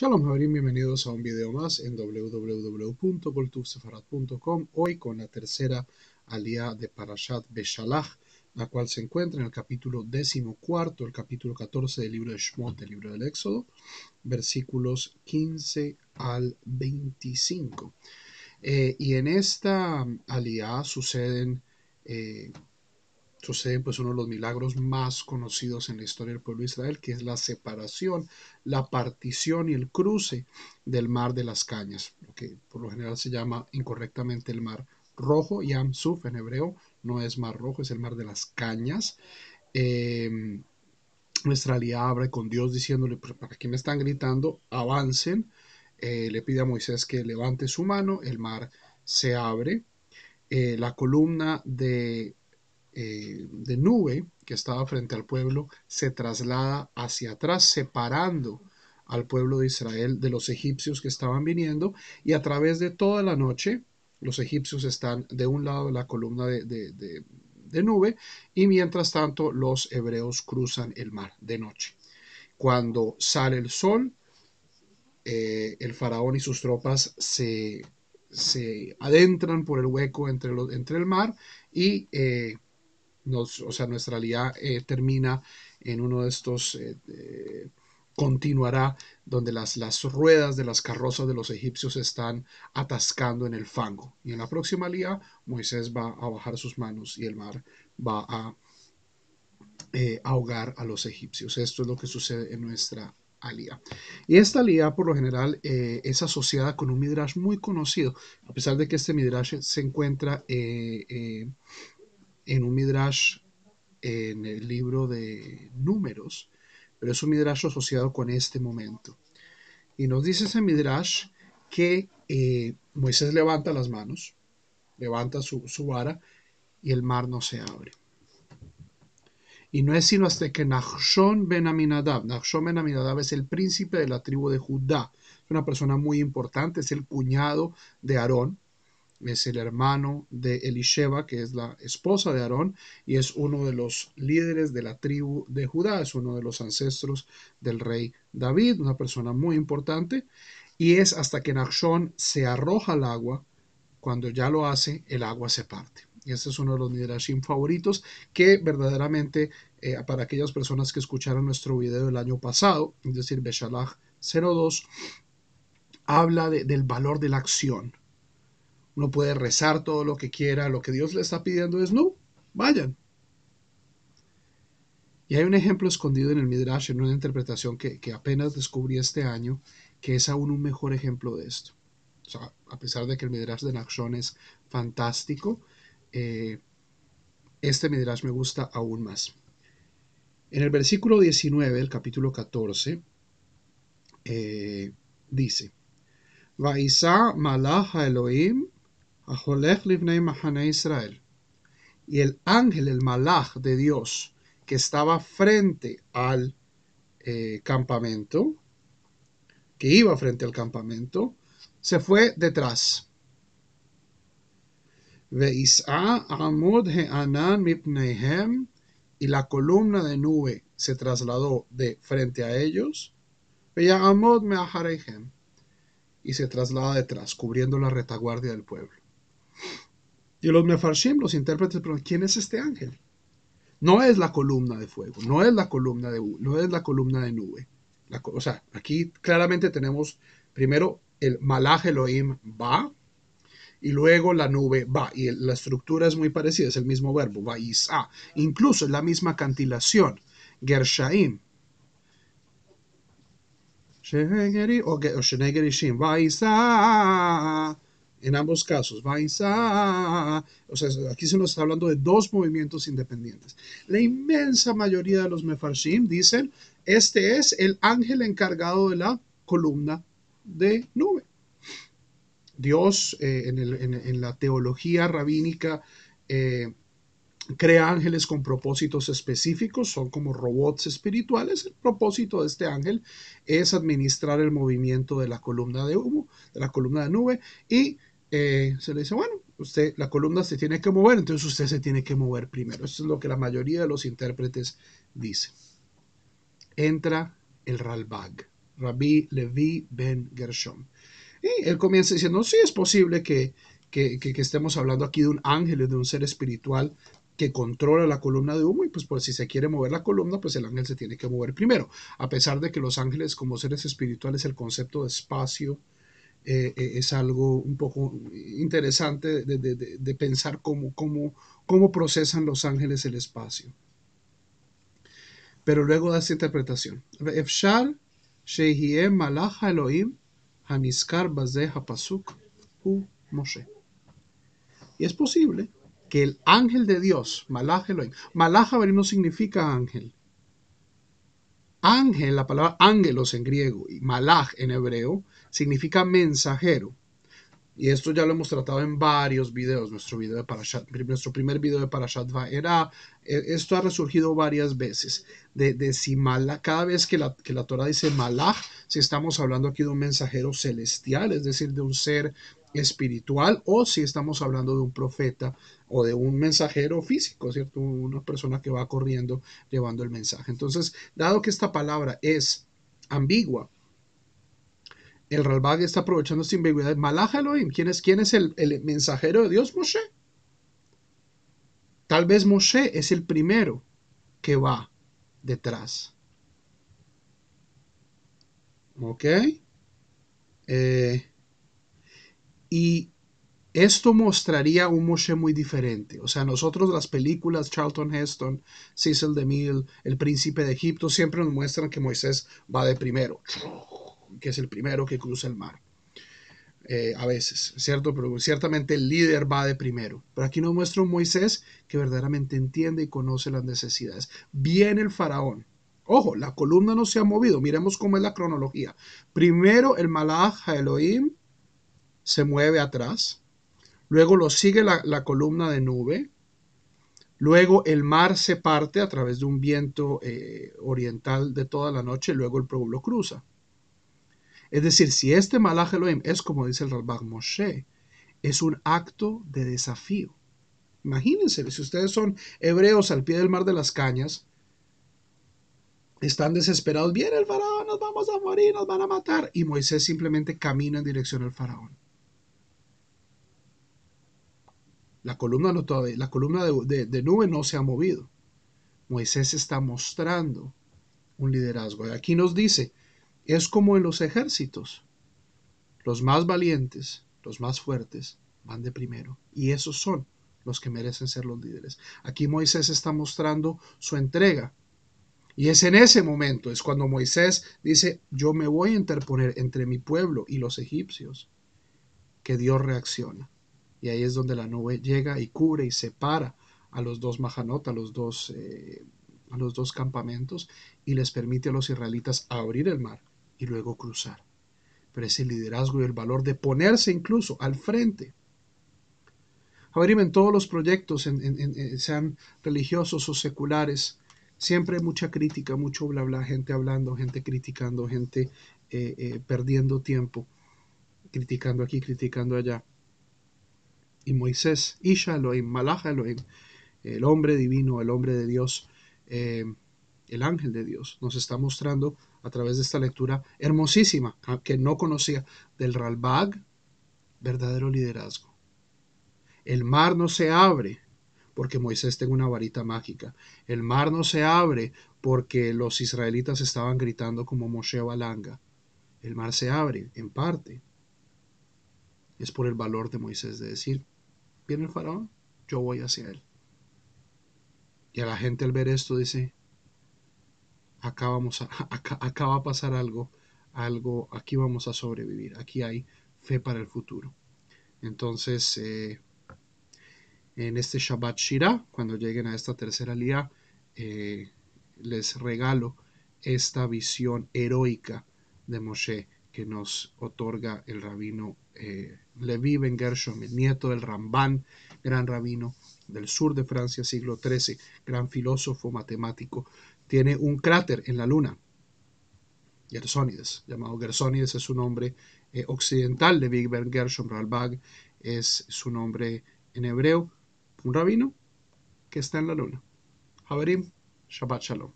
Shalom bienvenidos a un video más en www.coltubsefarat.com Hoy con la tercera aliá de Parashat Beshalach, la cual se encuentra en el capítulo decimocuarto, el capítulo 14 del libro de Shmot, del libro del Éxodo, versículos 15 al 25. Eh, y en esta aliá suceden eh, sucede pues uno de los milagros más conocidos en la historia del pueblo de Israel, que es la separación, la partición y el cruce del mar de las cañas, lo que por lo general se llama incorrectamente el mar rojo, Yam Suf en hebreo, no es mar rojo, es el mar de las cañas. Em, nuestra nuestra abre con Dios diciéndole, pues, ¿para qué me están gritando? Avancen. Eh, le pide a Moisés que levante su mano, el mar se abre. Eh, la columna de eh, de nube que estaba frente al pueblo se traslada hacia atrás, separando al pueblo de Israel de los egipcios que estaban viniendo, y a través de toda la noche los egipcios están de un lado de la columna de, nube, y mientras tanto los hebreos cruzan el mar de noche. Cuando sale el sol, eh, el faraón y sus tropas se, se adentran por el hueco entre, entre el mar y eh, o sea, nuestra alía eh, termina en uno de estos, eh, eh, continuará, donde las, las ruedas de las carrozas de los egipcios están atascando en el fango. Y en la próxima alía, Moisés va a bajar sus manos y el mar va a ahogar a los egipcios. Esto es lo que sucede en nuestra alía. Y esta alía, por lo general, es asociada con un midrash muy conocido, a pesar de que este midrash se encuentra en en el libro de números, pero es un midrash asociado con este momento. Y nos dice ese midrash que eh, Moisés levanta las manos, levanta su, vara y el mar no se abre. Y no es sino hasta que Nachshon ben Aminadab, Nachshon ben Aminadab es el príncipe de la tribu de Judá, es una persona muy importante, es el cuñado de Aarón, es el hermano de Elisheba, que es la esposa de Aarón, y es uno de los líderes de la tribu de Judá, es uno de los ancestros del rey David, una persona muy importante, y es hasta que Nachshon se arroja al agua, cuando ya lo hace, el agua se parte. Y este es uno de los Nidrashim favoritos que verdaderamente eh, para aquellas personas que escucharon nuestro video del año pasado, es decir, Beshalach 02, habla del valor de la acción uno puede rezar todo lo que quiera, lo que Dios le está pidiendo es no, vayan. Y hay un ejemplo escondido en el Midrash, en una interpretación que, apenas descubrí este año, que es aún un mejor ejemplo de esto. O sea, a pesar de que el Midrash de Nachshon es fantástico, eh, este Midrash me gusta aún más. En el versículo 19 el capítulo 14 eh, dice, Vaisa Malaha Elohim Israel. Y el ángel, el malach de Dios, que estaba frente al eh, campamento, que iba frente al campamento, se fue detrás. Y la columna de nube se trasladó de frente a ellos. Y se traslada detrás, cubriendo la retaguardia del pueblo. Y los mefarshim, los intérpretes, pero ¿quién es este ángel? No es la columna de fuego, no es la columna de, no es la columna de nube. La, o sea, aquí claramente tenemos primero el Malaj Elohim va y luego la nube va. Y la estructura es muy parecida, es el mismo verbo, va y Incluso es la misma cantilación, Gershaim. O en ambos casos. Bainza, o sea, aquí se nos está hablando de dos movimientos independientes. La inmensa mayoría de los mefarshim dicen, este es el ángel encargado de la columna de nube. Dios eh, en, la teología rabínica eh, crea ángeles con propósitos específicos, son como robots espirituales. El propósito de este ángel es administrar el movimiento de la columna de humo, de la columna de nube, y eh, se le dice, bueno, usted, la columna se tiene que mover, entonces usted se tiene que mover primero. Esto es lo que la mayoría de los intérpretes dicen. Entra el Ralbag, Rabbi Levi Ben Gershom. Y él comienza diciendo, sí, es posible que, que, que, estemos hablando aquí de un ángel, de un ser espiritual que controla la columna de humo y pues, pues si se quiere mover la columna, pues el ángel se tiene que mover primero, a pesar de que los ángeles como seres espirituales el concepto de espacio eh, eh, es algo un poco interesante de, pensar cómo, procesan los ángeles el espacio. Pero luego da esta interpretación. Y es posible que el ángel de Dios, Malach Elohim, Malach no significa ángel, Ángel, la palabra ángelos en griego y malach en hebreo, significa mensajero. Y esto ya lo hemos tratado en varios videos. Nuestro, video de nuestro primer video de Parashat era e, Esto ha resurgido varias veces. De, de si cada vez que la, que la Torah dice malach, si estamos hablando aquí de un mensajero celestial, es decir, de un ser espiritual o si estamos hablando de un profeta o de un mensajero físico, ¿cierto? Una persona que va corriendo llevando el mensaje. Entonces, dado que esta palabra es ambigua, el Ralbag está aprovechando esta ambigüedad. Malaja ¿quién es, quién es el, el mensajero de Dios? Moshe. Tal vez Moshe es el primero que va detrás. ¿Ok? Eh, y esto mostraría un Moshe muy diferente. O sea, nosotros las películas, Charlton Heston, Cecil DeMille, El Príncipe de Egipto, siempre nos muestran que Moisés va de primero, que es el primero que cruza el mar. Eh, a veces, ¿cierto? Pero ciertamente el líder va de primero. Pero aquí nos muestra un Moisés que verdaderamente entiende y conoce las necesidades. Viene el faraón. Ojo, la columna no se ha movido. Miremos cómo es la cronología. Primero el Malach Elohim, se mueve atrás, luego lo sigue la, columna de nube, luego el mar se parte a través de un viento eh, oriental de toda la noche, luego el pueblo cruza. Es decir, si este malaje Elohim es como dice el Ralbach Moshe, es un acto de desafío. Imagínense, si ustedes son hebreos al pie del mar de las cañas, están desesperados, viene el faraón, nos vamos a morir, nos van a matar. Y Moisés simplemente camina en dirección al faraón. La columna, la columna de, nube no se ha movido. Moisés está mostrando un liderazgo. aquí nos dice, es como en los ejércitos. Los más valientes, los más fuertes, van de primero. Y esos son los que merecen ser los líderes. Aquí Moisés está mostrando su entrega. Y es en ese momento, es cuando Moisés dice, yo me voy a interponer entre mi pueblo y los egipcios, que Dios reacciona y ahí es donde la nube llega y cubre y separa a los dos Mahanot, a los dos, eh, a los dos campamentos, y les permite a los israelitas abrir el mar y luego cruzar. Pero ese liderazgo y el valor de ponerse incluso al frente. ver, en todos los proyectos, eh, sean religiosos o seculares, siempre hay mucha crítica, mucho bla bla, gente hablando, gente criticando, gente eh, perdiendo tiempo, criticando aquí, criticando allá y Moisés, Isha Elohim, Malach Elohim, el hombre divino, el hombre de Dios, eh, el ángel de Dios, nos está mostrando a través de esta lectura hermosísima ah, que no conocía del Ralbag, verdadero liderazgo. El mar no se abre porque Moisés tenga una varita mágica. El mar no se abre porque los israelitas estaban gritando como Moshe Balanga. El mar se abre, en parte. Es por el valor de Moisés de decir, viene el faraón, yo voy hacia él. Y a la gente al ver esto dice, acá, vamos acá, va a pasar algo, algo, aquí vamos a sobrevivir, aquí hay fe para el futuro. Entonces, eh, en este Shabbat Shira, cuando lleguen a esta tercera lía, eh, les regalo esta visión heroica de Moshe que nos otorga el rabino eh, Levi Ben Gershom, nieto del Ramban, gran rabino del sur de Francia, siglo XIII, gran filósofo matemático, tiene un cráter en la luna, Gersonides, llamado Gersonides es su nombre eh, occidental de Ben Gershom Ralbag, es su nombre en hebreo, un rabino que está en la luna. Haberim, Shabbat Shalom,